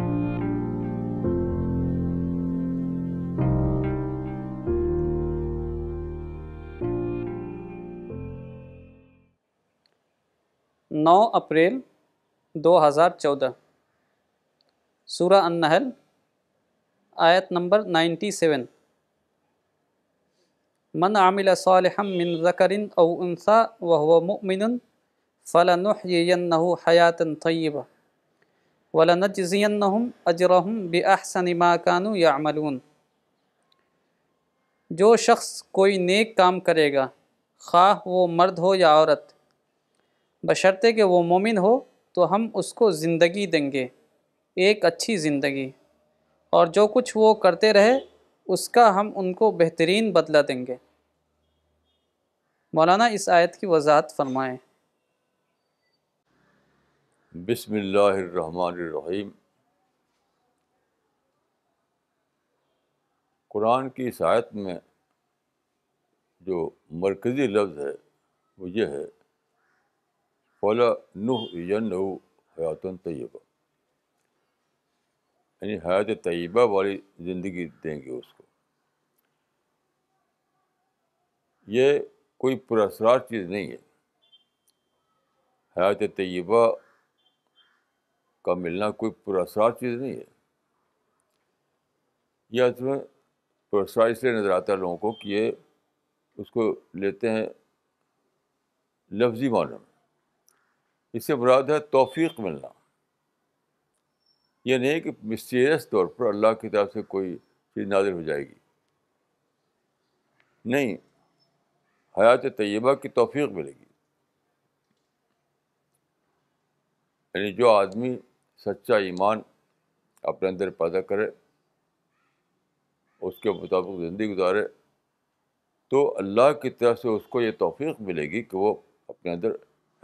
नौ अप्रैल 2014 सूरा अनहल आयत नंबर 97 मन आमिल सालहम मिन ज़करिन अउ उनसा वह मुमिन फ़लनुहयन्नहु हयातन तय्यबा वला नजयम अजरहम बहसन या यामलून जो शख्स कोई नेक काम करेगा खा वो मर्द हो या औरत बशर्ते कि वो मोमिन हो तो हम उसको ज़िंदगी देंगे एक अच्छी ज़िंदगी और जो कुछ वो करते रहे उसका हम उनको बेहतरीन बदला देंगे मौलाना इस आयत की वजाहत फरमाएँ बिसमीम कुरान की इस आयत में जो मरकज़ी लफ्ज़ है वो ये है फला नुह यन हयात तयबा यानी हयात तयबा वाली ज़िंदगी देंगे उसको ये कोई पुरस्कार चीज़ नहीं है हयात तयबा का मिलना कोई पुरस्कार चीज़ नहीं है यह अर्थ में पुरस्कार इसलिए नज़र आता है लोगों को कि ये उसको लेते हैं लफ्ज़ी मानों में इससे बुरा है तोफ़ी मिलना यह नहीं कि मिस्टीरियस तौर पर अल्लाह की तरफ से कोई चीज़ नाजिल हो जाएगी नहीं हयात तय्यबा की तोफ़ी मिलेगी यानी जो आदमी सच्चा ईमान अपने अंदर पैदा करे उसके मुताबिक ज़िंदगी गुजारे तो अल्लाह की तरफ से उसको ये तोफ़ी मिलेगी कि वो अपने अंदर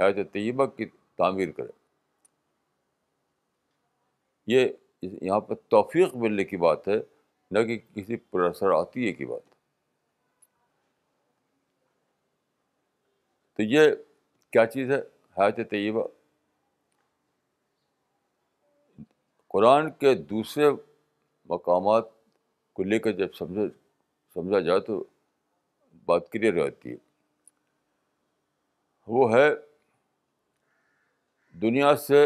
हयात तयबा की तमीर करे ये यहाँ पर तोफ़ी मिलने की बात है न कि किसी पर असर प्रसरातीय की बात तो ये क्या चीज़ है हयात तयबा कुरान के दूसरे मकाम को लेकर जब समझा समझा जाए तो बात क्लियर रहती है वो है दुनिया से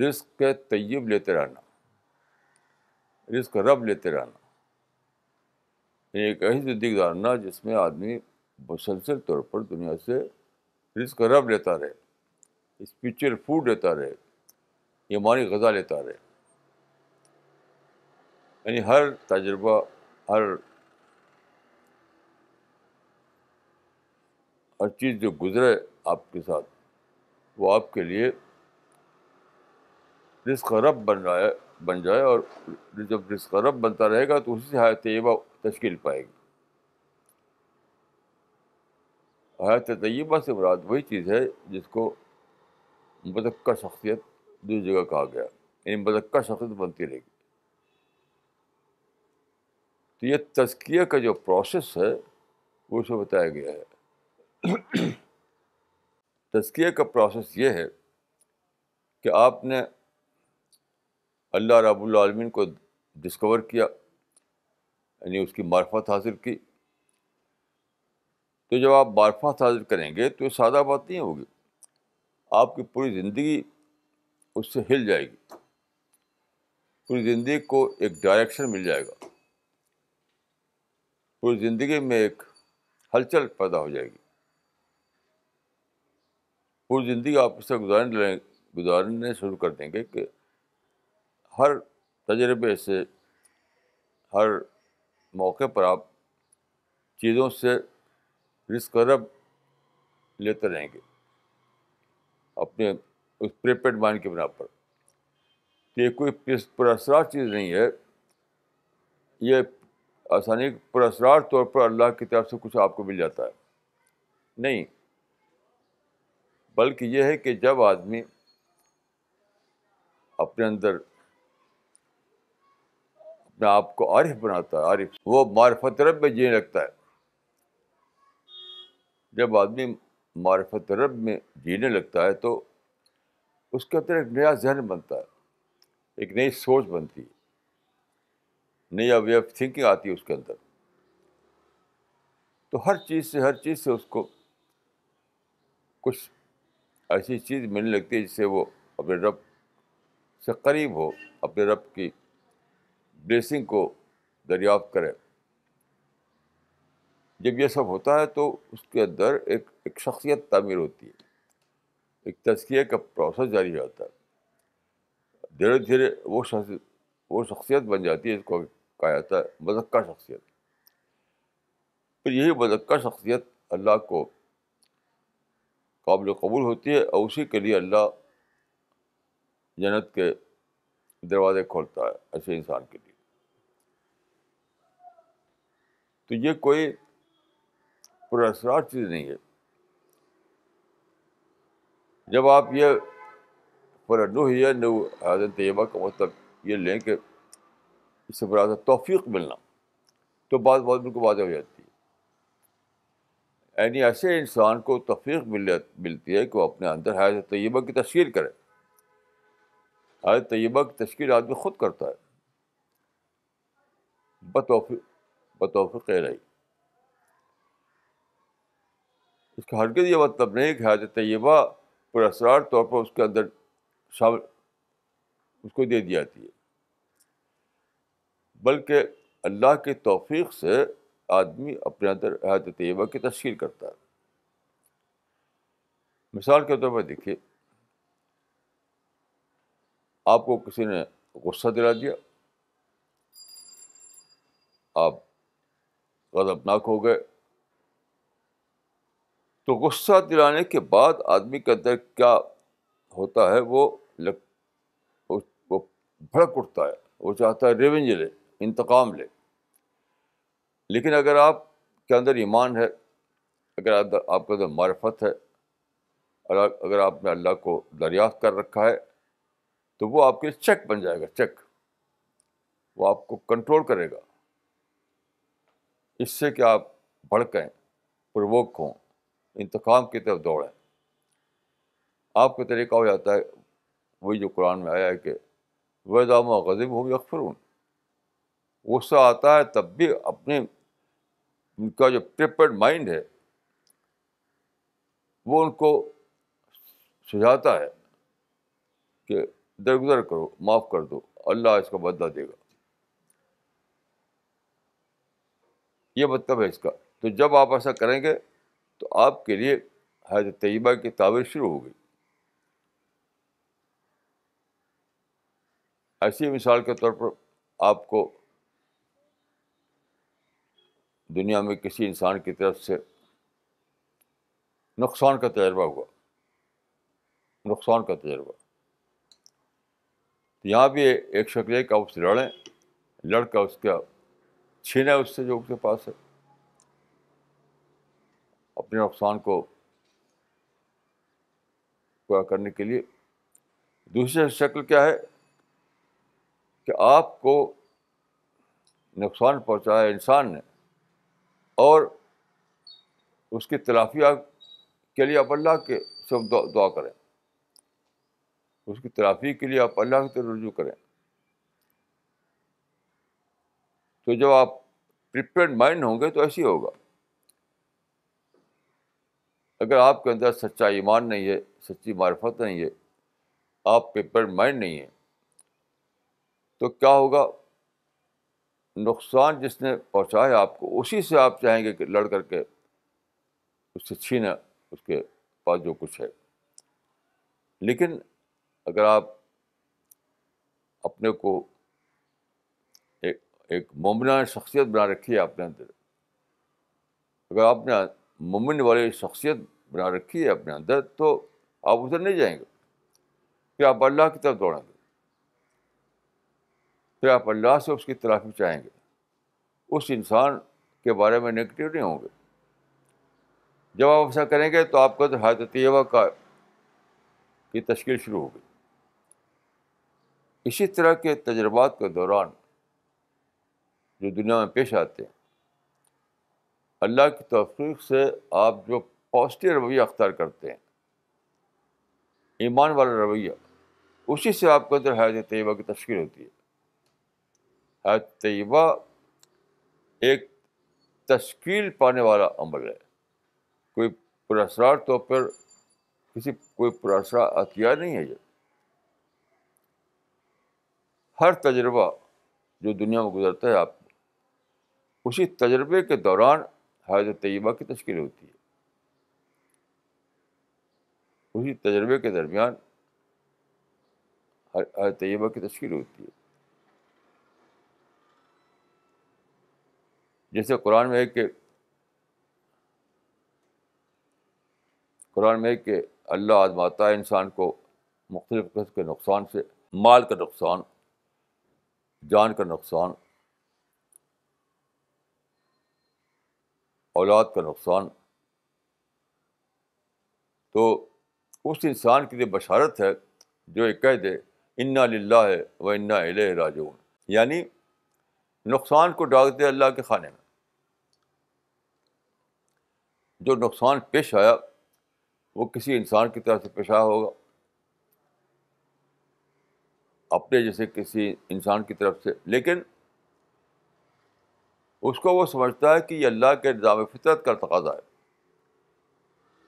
रिस्क के तय्यब लेते रहना रिस्क रब लेते रहना एक ऐसी ज़िंदगी गुजारना जिसमें आदमी मुसलसल तौर पर दुनिया से रिस्क रब लेता रहे स्पिरिचुअल फूड लेता रहे ईमानी गज़ा लेता रहे यानी हर तजुर्बा हर हर चीज़ जो गुजरे आपके साथ वो आपके लिए रिस्क रब बन जाए बन जाए और जब रिस्क रब बनता रहेगा तो उसी से हयात तयबा तश्कील पाएगी हयात तयबा से मुराद वही चीज़ है जिसको बदक्का शख्सियत दूसरी जगह कहा गया यानी बदक्का शख्सियत बनती रहेगी तो ये तस्किया का जो प्रोसेस है वो उसमें बताया गया है तस्किए का प्रोसेस ये है कि आपने अल्लाह आलमीन को डिस्कवर किया यानी उसकी मार्फत हासिल की तो जब आप मार्फत हासिल करेंगे तो ये सादा बात नहीं होगी आपकी पूरी ज़िंदगी उससे हिल जाएगी पूरी ज़िंदगी को एक डायरेक्शन मिल जाएगा पूरी ज़िंदगी में एक हलचल पैदा हो जाएगी पूरी ज़िंदगी आप उससे गुजारने गुजारने शुरू कर देंगे कि हर तजर्बे से हर मौके पर आप चीज़ों से रिस्क रब लेते रहेंगे अपने उस प्रीपेड माइंड के बना पर ये कोई पुरस्कार चीज़ नहीं है ये आसानी पर असरार तौर पर अल्लाह की तरफ से कुछ आपको मिल जाता है नहीं बल्कि यह है कि जब आदमी अपने अंदर अपने आप को आरिफ बनाता है आरिफ वो मारफत रब में जीने लगता है जब आदमी मारफत रब में जीने लगता है तो उसके अंदर एक नया जहन बनता है एक नई सोच बनती है नया वे ऑफ थिंकिंग आती है उसके अंदर तो हर चीज़ से हर चीज़ से उसको कुछ ऐसी चीज़ मिलने लगती है जिससे वो अपने रब से करीब हो अपने रब की ब्लेसिंग को दरियाफ्त करे जब यह सब होता है तो उसके अंदर एक एक शख्सियत तामीर होती है एक तस्किए का प्रोसेस जारी रहता है धीरे धीरे वो शख्स वो शख्सियत बन जाती है इसको कहा जाता है मजक्का शख्सियत फिर यही मजक्का शख्सियत अल्लाह को काबिल कबूल होती है और उसी के लिए अल्लाह जन्नत के दरवाजे खोलता है ऐसे इंसान के लिए तो ये कोई पुरस्कार चीज़ नहीं है जब आप ये फलनुह या नु हाजन तयबा का मतलब ये लें कि इससे बड़ा था तो तोफ़ी मिलना तो बात बहुत बिल्कुल वाजह हो जाती है यानी ऐसे इंसान को तोफ़ी मिल मिलती है कि वो अपने अंदर हयात तयबा की तस्वीर करे हयात तयबा की तस्वीर आदमी खुद करता है बतौफ़ी बतौफ़ रही इसका हरगज़ ये मतलब नहीं कि हयात तयबा पुरस्ार तौर पर उसके अंदर शामिल उसको दे दी जाती है बल्कि अल्लाह के तोफ़ी से आदमी अपने अंदर हयात तैयबा की तश्ल करता है मिसाल के तौर पर देखिए आपको किसी ने गुस्सा दिला दिया आप गजबनाक हो गए तो गुस्सा दिलाने के बाद आदमी के अंदर क्या होता है वो लग वो भड़क उठता है वो चाहता है रेवेंज ले इंतकाम ले लेकिन अगर आप के अंदर ईमान है अगर आपके अंदर मार्फत है और अगर आपने अल्लाह को दरियाफ्त कर रखा है तो वो आपके चेक बन जाएगा चेक वो आपको कंट्रोल करेगा इससे कि आप भड़कें प्रवोक हों इंतकाम की तरफ दौड़ें आपका तरीका हो जाता है वही जो कुरान में आया है कि वह वजाम गज़ब हो यकफरून गुस्सा आता है तब भी अपने उनका जो प्रिपेड माइंड है वो उनको सुझाता है कि दरगुजर करो माफ़ कर दो अल्लाह इसका बदला देगा ये मतलब है इसका तो जब आप ऐसा करेंगे तो आपके लिए हजरत तयबा की ताबीर शुरू हो गई ऐसी मिसाल के तौर पर आपको दुनिया में किसी इंसान की तरफ से नुकसान का तजर्बा हुआ नुकसान का तजर्बा तो यहाँ भी एक शक्ल है कि आप उससे लड़ें लड़का उसका छीने उससे जो उसके पास है अपने नुकसान को पूरा करने के लिए दूसरी शक्ल क्या है कि आपको नुकसान पहुंचाया इंसान ने और उसकी तलाफी के लिए आप अल्लाह के सब दुआ, करें उसकी तलाफी के लिए आप अल्लाह के तरफ करें तो जब आप प्रिपेयर्ड माइंड होंगे तो ऐसे ही होगा अगर आपके अंदर सच्चा ईमान नहीं है सच्ची मार्फत नहीं है आप प्रिपेयर्ड माइंड नहीं है तो क्या होगा नुकसान जिसने पहुँचाया आपको उसी से आप चाहेंगे कि लड़ कर के उससे छीना उसके पास जो कुछ है लेकिन अगर आप अपने को एक एक मुमना शख्सियत बना रखी है अपने अंदर अगर आपने मुमिन वाली शख्सियत बना रखी है अपने अंदर तो आप उधर नहीं जाएंगे कि आप अल्लाह की तरफ दौड़ेंगे तो आप अल्लाह से उसकी तलाफी चाहेंगे उस इंसान के बारे में नेगेटिव नहीं होंगे जब आप ऐसा करेंगे तो आपका तो हायत तयबा का की तश्कील शुरू होगी इसी तरह के तजर्बात के दौरान जो दुनिया में पेश आते हैं अल्लाह की तोफीक से आप जो पॉजिटिव रवैया अख्तियार करते हैं ईमान वाला रवैया उसी से आपके अंदर हयात तयबा की तश्कील होती है तयबा एक तश्कील पाने वाला अमल है कोई पुरस्कार तौर तो पर किसी कोई पुरस्कार अतिया नहीं है ये हर तजर्बा जो दुनिया में गुजरता है आप उसी तजर्बे के दौरान हयात तयबा की तश्कील होती है उसी तजर्बे के दरमियान हयात तयबा की तश्कील होती है जैसे कुरान में है कि कुरान में है कि अल्लाह आजमाता है इंसान को मुख्तलिफ़ किस्म के नुकसान से माल का नुकसान जान का नुकसान औलाद का नुकसान तो उस इंसान के लिए बशारत है जो एक कह दे इन्ना लिल्ला है व इन्ना राजून यानी नुकसान को डाल दे अल्लाह के खाने में जो नुकसान पेश आया वो किसी इंसान की तरफ से पेश आया होगा अपने जैसे किसी इंसान की तरफ से लेकिन उसको वो समझता है कि ये अल्लाह के निज़ाम फितरत का तकाजा है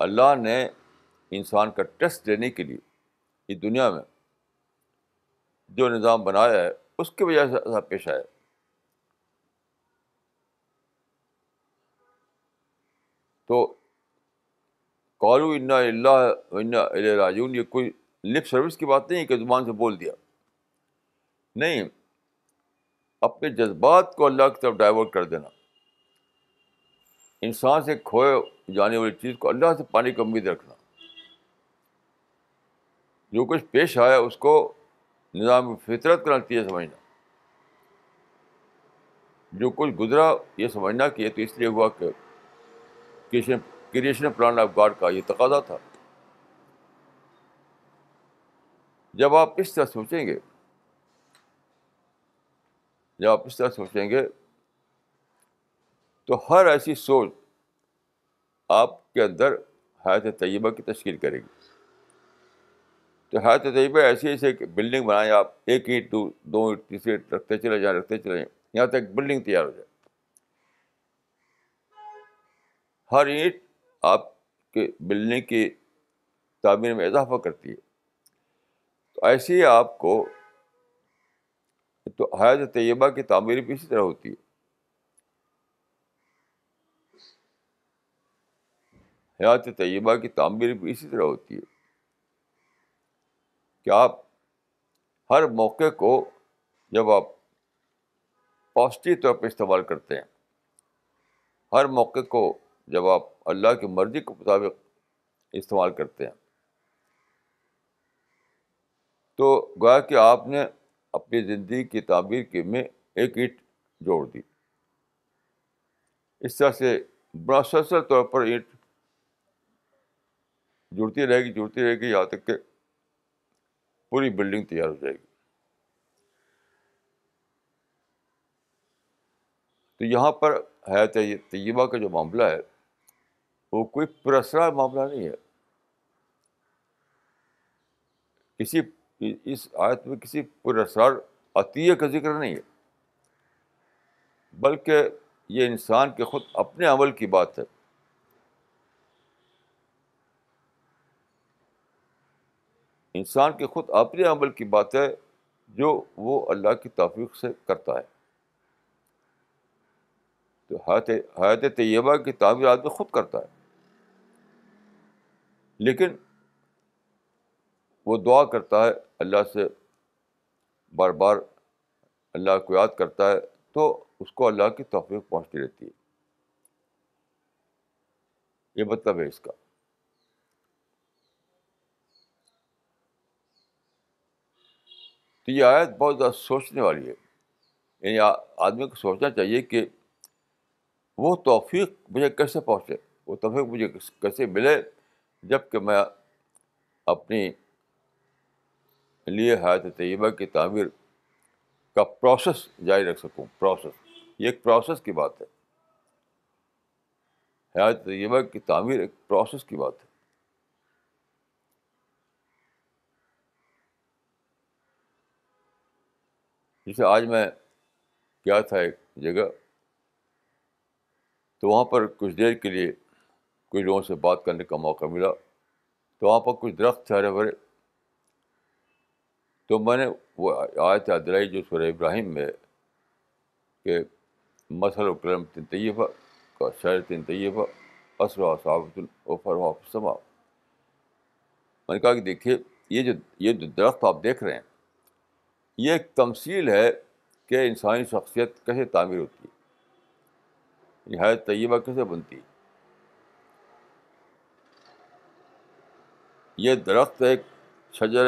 अल्लाह ने इंसान का टेस्ट लेने के लिए इस दुनिया में जो निज़ाम बनाया है उसकी वजह से ऐसा पेश आया तो कालू इन्ना इन्ना राजून ये कोई लिप सर्विस की बात नहीं है कि ज़ुबान से बोल दिया नहीं अपने जज्बात को अल्लाह की तरफ डाइवर्ट कर देना इंसान से खोए जाने वाली चीज़ को अल्लाह से पाने की उम्मीद रखना जो कुछ पेश आया उसको निज़ाम फितरत का नतीजा समझना जो कुछ गुजरा ये समझना कि ये तो इसलिए हुआ कि creation creation plan of God का ये तकाजा था जब आप इस तरह सोचेंगे जब आप इस तरह सोचेंगे तो हर ऐसी सोच आपके अंदर हायत तयबा की तश्ल करेगी तो हयात तयबा ऐसी ऐसे एक बिल्डिंग बनाएं आप एक ईट दो ईट तीसरे ईट रखते चले जाएँ रखते चले जाएँ यहाँ तक बिल्डिंग तैयार हो जाए हर ईट आपके बिल्डिंग की तामीर में इजाफा करती है तो ऐसे ही आपको तो हयात तयबा की तामीर भी इसी तरह होती है हयात तयबा की तामीर भी इसी तरह होती है कि आप हर मौके को जब आप पॉजिटिव तौर पर इस्तेमाल करते हैं हर मौके को जब आप अल्लाह की मर्ज़ी के मुताबिक इस्तेमाल करते हैं तो गोया कि आपने अपनी ज़िंदगी की तामीर के में एक ईट जोड़ दी इस तरह से मुसलसल तौर पर ईट जुड़ती रहेगी जुड़ती रहेगी यहाँ तक कि पूरी बिल्डिंग तैयार हो जाएगी तो यहाँ पर है तैयबा का जो मामला है वो कोई पर्सनल मामला नहीं है किसी इस आयत में किसी पुरस्कार अतीय का जिक्र नहीं है बल्कि ये इंसान के खुद अपने अमल की बात है इंसान के खुद अपने अमल की बात है जो वो अल्लाह की तोफीक से करता है तो हयात हयात तयबा की तामीर आदमी खुद करता है लेकिन वो दुआ करता है अल्लाह से बार बार अल्लाह को याद करता है तो उसको अल्लाह की तोफ़ी पहुँचती रहती है ये मतलब है इसका तो ये आयत बहुत ज़्यादा सोचने वाली है यानी आदमी को सोचना चाहिए कि वो तोफीक मुझे कैसे पहुँचे वो तोफ़ी मुझे कैसे मिले जबकि मैं अपनी लिए हयात तयबा की तमीर का प्रोसेस जारी रख सकूँ प्रोसेस ये एक प्रोसेस की बात है हयात तयबा की तमीर एक प्रोसेस की बात है जैसे आज मैं क्या था एक जगह तो वहाँ पर कुछ देर के लिए कुछ लोगों से बात करने का मौका मिला तो वहाँ पर कुछ दरख्त थे हरे भरे तो मैंने वो आयत अदलाई जो सुर इब्राहिम में कि मसल कलम तिन तय्यबा का शायर तिन तय्यबा असरा साबतुल फरमा मैंने कहा कि देखिए ये जो ये जो दरख्त आप देख रहे हैं ये एक तमसील है कि इंसानी शख्सियत कैसे तामीर होती है तयबा कैसे बनती है ये दरख्त एक शजर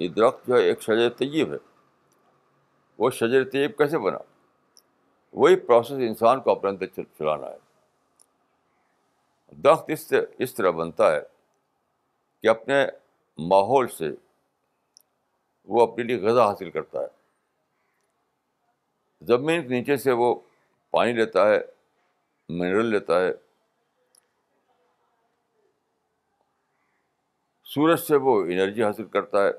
ये दरख्त जो है एक शजर तयब है वो शजर तयब कैसे बना वही प्रोसेस इंसान को अपने अंदर चलाना है दरख्त इस इस तरह बनता है कि अपने माहौल से वो अपने लिए गज़ा हासिल करता है ज़मीन के नीचे से वो पानी लेता है मिनरल लेता है सूरज से वो एनर्जी हासिल करता है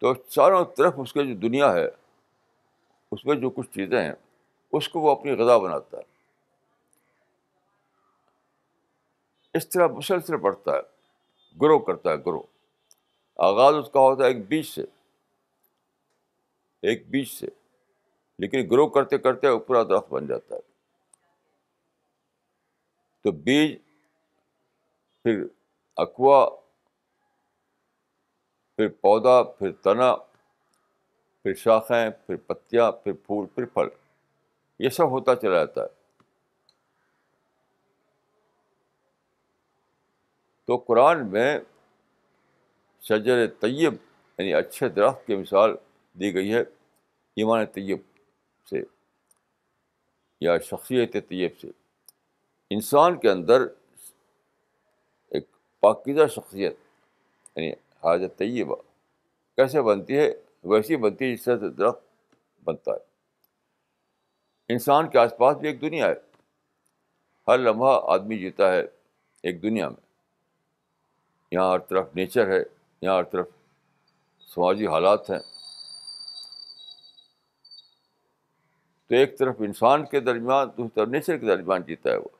तो चारों तरफ उसके जो दुनिया है उसमें जो कुछ चीज़ें हैं उसको वो अपनी गजा बनाता है इस तरह मुसलसल बढ़ता है ग्रो करता है ग्रो आगाज़ उसका होता है एक बीज से एक बीज से लेकिन ग्रो करते करते पूरा दरख्त बन जाता है तो बीज फिर अकवा फिर पौधा फिर तना फिर शाखाएं फिर पत्तियां फिर फूल फिर फल ये सब होता चला जाता है तो कुरान में शजर तय्यब यानी अच्छे दरख्त की मिसाल दी गई है ईमान तय्यब से या शख्सियत तय्यब से इंसान के अंदर पाकिज़ा शख्सियत यानी हाजत तय्यबा कैसे बनती है वैसी बनती है जिस तरह से दरख्त बनता है इंसान के आसपास भी एक दुनिया है हर लम्हा आदमी जीता है एक दुनिया में यहाँ हर तरफ नेचर है यहाँ हर तरफ समाजी हालात हैं तो एक तरफ इंसान के दरमियान दूसरी तरफ नेचर के दरमियान जीता है वो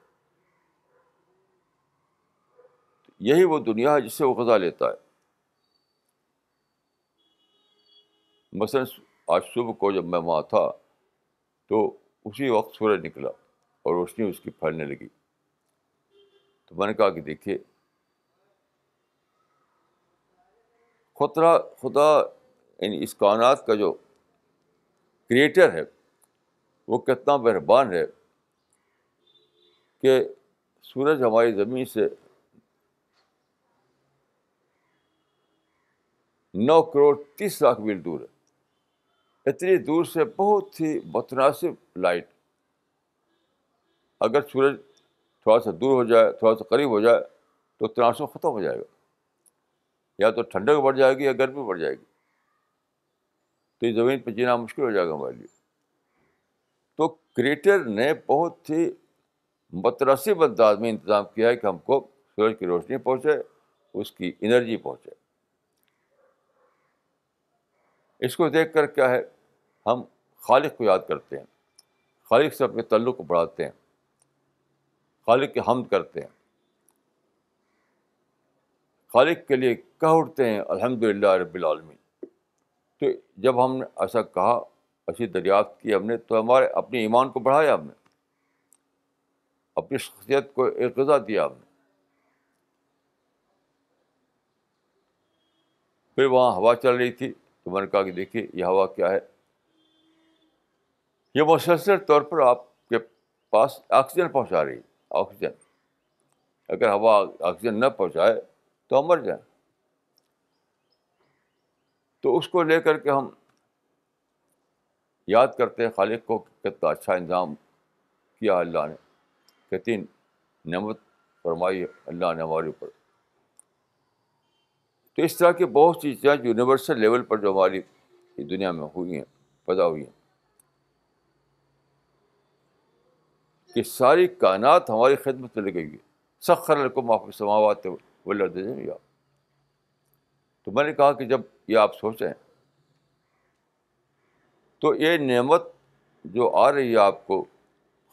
यही वो दुनिया है जिससे वो गज़ा लेता है मसल आज सुबह को जब मैं वहाँ था तो उसी वक्त सूरज निकला और रोशनी उसकी फैलने लगी तो मैंने कहा कि देखिए खुदा खुदा इन इस कानात का जो क्रिएटर है वो कितना मेहरबान है कि सूरज हमारी ज़मीन से नौ करोड़ तीस लाख मील दूर है इतनी दूर से बहुत ही मतनासिब लाइट अगर सूरज थोड़ा सा दूर हो जाए थोड़ा सा करीब हो जाए तो तनासुब ख़त्म हो जाएगा या तो ठंडक बढ़ जाएगी या गर्मी बढ़ जाएगी तो ज़मीन पर जीना मुश्किल हो जाएगा हमारे लिए तो क्रिएटर ने बहुत ही मतरसिब अंदाज में इंतज़ाम किया है कि हमको सूरज की रोशनी पहुँचे उसकी इनर्जी पहुँचे इसको देख कर क्या है हम खालिक को याद करते हैं खालिक से अपने तल्लु को बढ़ाते हैं खालिक के हम करते हैं खालिक के लिए कह उठते हैं अलहमदिल्ला रबालमीन तो जब हमने ऐसा कहा ऐसी दरियाफ्त की हमने तो हमारे अपने ईमान को बढ़ाया हमने अपनी शख्सियत को एक गज़ा दिया हमने फिर वहाँ हवा चल रही थी तो मैंने कहा कि देखिए यह हवा क्या है यह मुसलसल तौर पर आपके पास ऑक्सीजन पहुंचा रही है ऑक्सीजन अगर हवा ऑक्सीजन न पहुंचाए तो हम मर जाए तो उसको लेकर के हम याद करते हैं खालिद को कितना अच्छा इंतज़ाम किया अल्लाह ने कितनी नमत फरमाई अल्लाह ने हमारे ऊपर तो इस तरह की बहुत सी चीज़ें यूनिवर्सल लेवल पर जो हमारी दुनिया में हुई हैं पैदा हुई हैं कि सारी कायनात हमारी खिदमत में लगी हुई है सखर को माफ़ समावत वल्ल तो मैंने कहा कि जब ये आप सोचें तो ये नेमत जो आ रही है आपको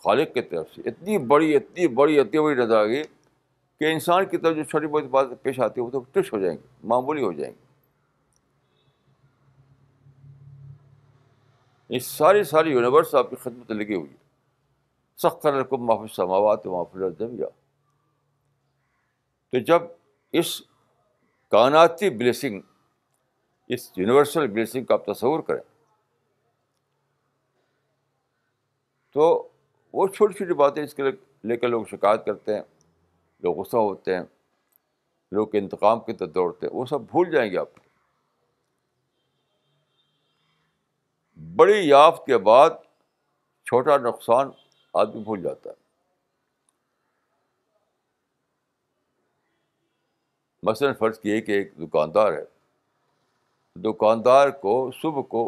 खालिक की तरफ से इतनी बड़ी इतनी बड़ी इतनी बड़ी नजर आ गई कि इंसान की तरफ जो छोटी बहुत बात पेश आती है वो तो तुच्छ हो जाएंगे मामूली हो जाएंगे इस सारी सारी यूनिवर्स आपकी खदमत लगी हुई है सख्तर को माफी समावत माफिल जमिया तो जब इस कानाती ब्लेसिंग इस यूनिवर्सल ब्लेसिंग का आप तस्वूर करें तो वो छोटी छोटी बातें इसके लेकर लोग शिकायत करते हैं लोग गुस्सा होते हैं लोग के इंतकाम के तरफ दौड़ते हैं वो सब भूल जाएंगे आप बड़ी याफ्त के बाद छोटा नुकसान आदमी भूल जाता है मसलन फ़र्ज़ की कि एक दुकानदार है दुकानदार को सुबह को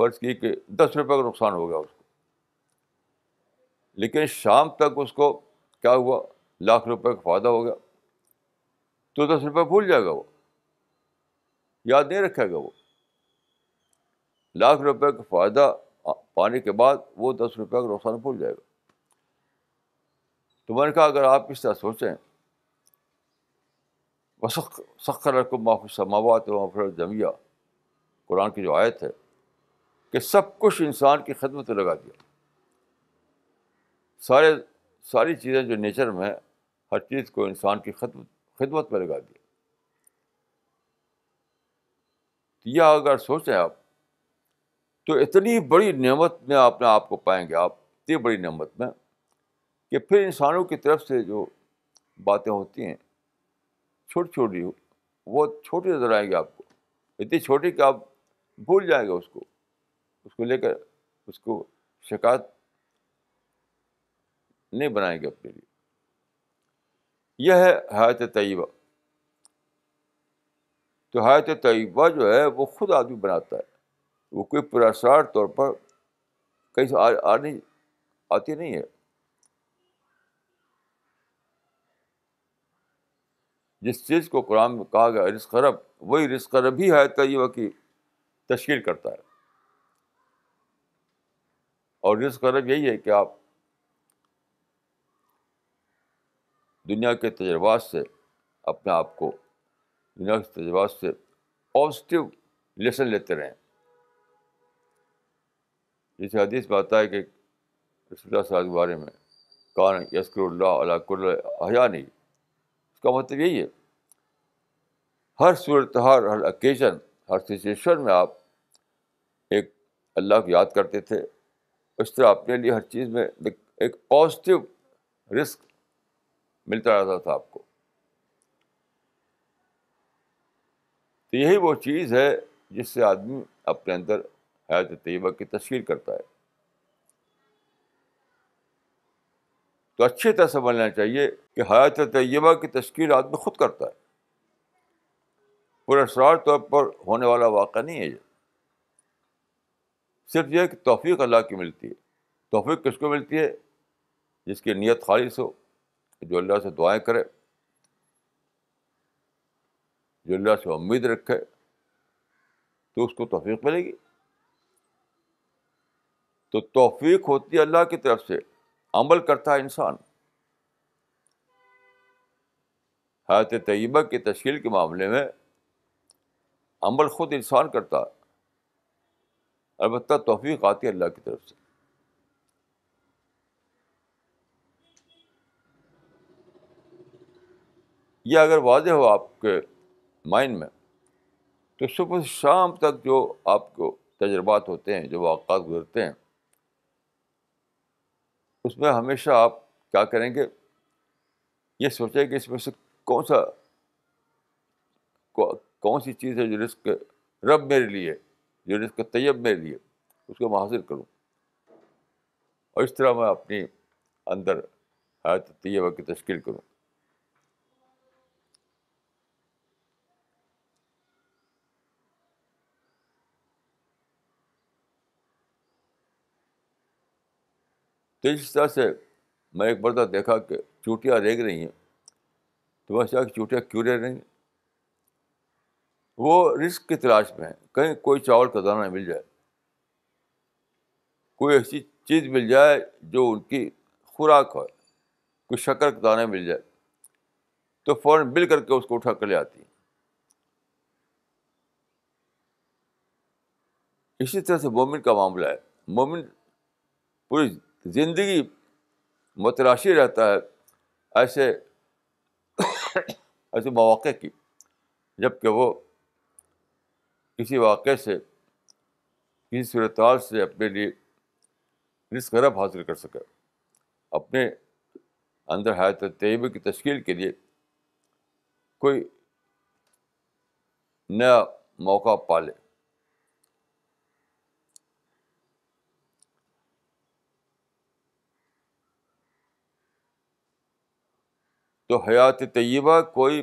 फ़र्ज़ की कि दस रुपये का नुकसान हो गया उसको लेकिन शाम तक उसको क्या हुआ लाख रुपए का फायदा हो गया तो दस तो रुपये भूल जाएगा वो याद नहीं रखेगा वो लाख रुपए का फायदा पाने के बाद वो दस रुपये का नुकसान भूल जाएगा तो मैंने कहा अगर आप इस तरह सोचें वसख सखर को माफ समावत माफर जमिया कुरान की जो आयत है कि सब कुछ इंसान की खदमत लगा दिया सारे सारी चीज़ें जो नेचर में हर चीज़ को इंसान की खिदमत में लगा दिया तो यह अगर सोचें आप तो इतनी बड़ी नेमत में आपने आपको पाएंगे आप इतनी बड़ी नेमत में कि फिर इंसानों की तरफ से जो बातें होती हैं छोटी छोटी हो वो छोटी नजर आएंगे आपको इतनी छोटी कि आप भूल जाएंगे उसको उसको लेकर उसको शिकायत नहीं बनाएंगे अपने लिए यह है हयात तयब तो हयात तयबा जो है वो खुद आदमी बनाता है वो कोई पुरस्कार तौर पर कहीं से आ, आनी आती नहीं है जिस चीज़ को कुरान में कहा गया रिस्क रब वही रिस्क रब ही हयात तयबा की तश्ील करता है और रिस्क अरब यही है कि आप दुनिया के तजर्बात से अपने आप को दुनिया के तजर्बात से पॉजिटिव लेसन लेते रहें इस हदीस में आता है कि रसोल्ला साल के बारे में कान यसकुल्ला नहीं उसका मतलब यही है हर सूरत हर हर ओकेजन हर सिचुएशन में आप एक अल्लाह को याद करते थे उस तरह अपने लिए हर चीज़ में एक पॉजिटिव रिस्क मिलता रहता था आपको तो यही वो चीज़ है जिससे आदमी अपने अंदर हयात तयबा की तस्वीर करता है तो अच्छी तरह समझना चाहिए कि हयात तयबा की तस्वीर आदमी खुद करता है पूरे सरार तौर पर होने वाला वाक़ नहीं है ये सिर्फ यह कि तोफ़ी अल्लाह की मिलती है तोफ़ी किसको मिलती है जिसकी नीयत खालिश हो जो अल्लाह से दुआएं करे जो अल्लाह से उम्मीद रखे तो उसको तोफीक मिलेगी तो तोफीक होती है अल्लाह की तरफ से अमल करता है इंसान हयात तयबा की तश्ील के मामले में अमल ख़ुद इंसान करता है अलबत् तोफ़ी आती है अल्लाह की तरफ से यह अगर वाज हो आपके माइंड में तो सुबह शाम तक जो आपको तजर्बात होते हैं जो वाक़ात गुजरते हैं उसमें हमेशा आप क्या करेंगे ये सोचें कि इसमें से कौन सा कौन सी चीज़ है जो रिस्क रब मेरे लिए जो रिस्क तैयब मेरे लिए उसको मैं हासिल करूँ और इस तरह मैं अपनी अंदर हयात तैयबा की तश्ल करूँ तो इस तरह से मैं एक बार तो देखा कि चूटियाँ रेंग रही हैं तो मैं सोचा कि चूटियाँ क्यों रेंग रही हैं वो रिस्क की तलाश में है कहीं कोई चावल का दाना मिल जाए कोई ऐसी चीज़ मिल जाए जो उनकी खुराक हो कोई शक्कर का दाना मिल जाए तो फ़ौर बिल करके उसको उठा कर ले आती है इसी तरह से मोमिन का मामला है मोमिन पूरी ज़िंदगी मतराशी रहता है ऐसे ऐसे मौक़े की जबकि वो किसी वाक़े से किसी सूरत से अपने लिए रिस्क रब हासिल कर सके अपने अंदर हयात तयबे की तश्कील के लिए कोई नया मौका पा ले तो हयात तय्यबा कोई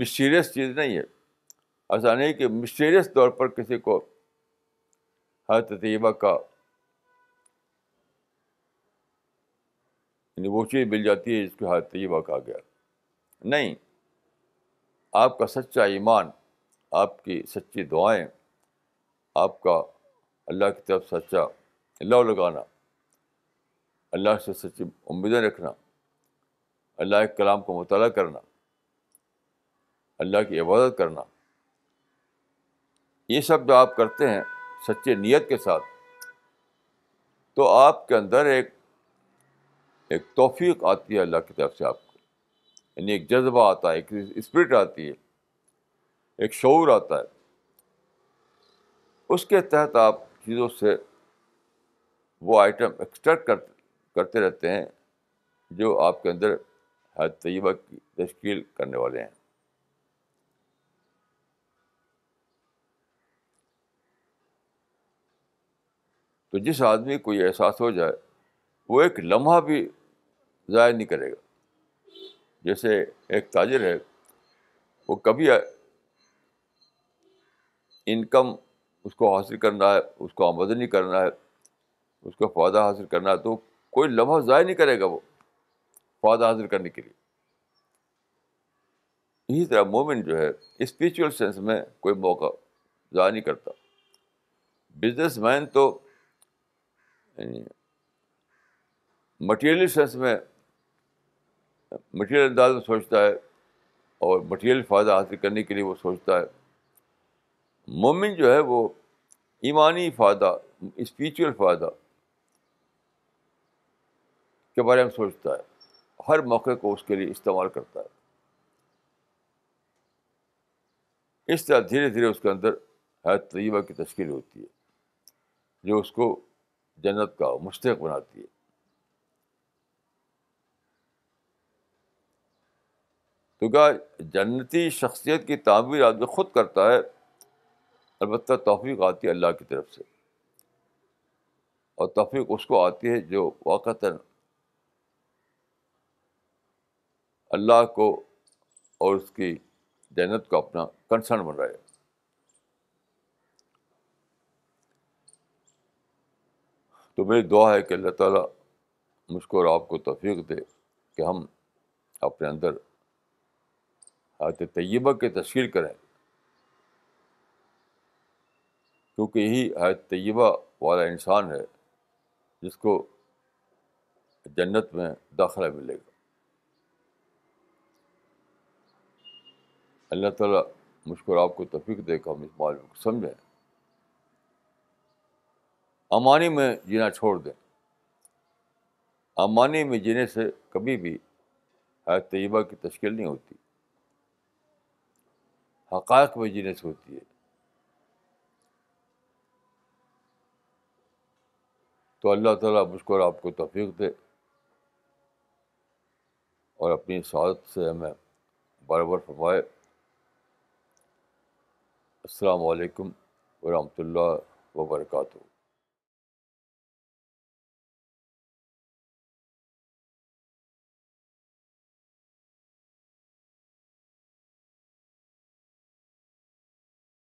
मिस्टीरियस चीज़ नहीं है ऐसा नहीं कि मिस्टीरियस तौर पर किसी को हयात तय्यबा का वो चीज़ मिल जाती है जिसको हयात तय्यबा कहा गया नहीं आपका सच्चा ईमान आपकी सच्ची दुआएं आपका अल्लाह की तरफ सच्चा लव लगाना अल्लाह से सच्ची उम्मीदें रखना अल्लाह के कलाम को मुताल करना अल्लाह की इबादत करना ये सब जो आप करते हैं सच्चे नीयत के साथ तो आपके अंदर एक एक तोफ़ी आती है अल्लाह की तरफ से आपको यानी एक जज्बा आता है एक स्प्रिट आती है एक शौर आता है उसके तहत आप चीज़ों से वो आइटम एक्सट्रैक्ट कर, करते रहते हैं जो आपके अंदर हर तयबा की तश्कील करने वाले हैं तो जिस आदमी को ये एहसास हो जाए वो एक लम्हा भी ज़ाया नहीं करेगा जैसे एक ताजर है वो कभी इनकम उसको हासिल करना है उसको आमदनी करना है उसको फ़ायदा हासिल करना है तो कोई लम्हा ज़ाया नहीं करेगा वो फायदा हासिल करने के लिए इसी तरह मोमेंट जो है स्पिरिचुअल सेंस में कोई मौका ज़ाया नहीं करता बिजनेस मैन तो मटेरियल सेंस में मटेरियल अंदाज में सोचता है और मटेरियल फ़ायदा हासिल करने के लिए वो सोचता है मोमिन जो है वो ईमानी फ़ायदा स्पिरिचुअल फ़ायदा के बारे में सोचता है हर मौके को उसके लिए इस्तेमाल करता है इस तरह धीरे धीरे उसके अंदर है तयबा की तश्कील होती है जो उसको जन्नत का मुस्तक बनाती है तो क्योंकि जन्नती शख्सियत की तामीर आदमी ख़ुद करता है अलबत् तोफ़ी आती है अल्लाह की तरफ से और तोफ़ी उसको आती है जो वाक़ता अल्लाह को और उसकी जन्नत को अपना कंसर्न बनाया तो मेरी दुआ है कि अल्लाह ताला मुझको और आपको तफीक दे कि हम अपने अंदर आयत तय्यबा की तस्वीर करें क्योंकि यही आयत तय्यबा वाला इंसान है जिसको जन्नत में दाखला मिलेगा अल्लाह ताला मुझको और आपको तफीक दे कर हम इस मालूम को समझें अमानी में जीना छोड़ दें अमानी में जीने से कभी भी हयात तयबा की तश्किल नहीं होती हक़ में जीने से होती है तो अल्लाह ताला मुझको और आपको तफीक दे और अपनी सहादत से हमें बराबर फरमाए अस्सलाम वालेकुम वरहमतुल्लाह वबरकatuह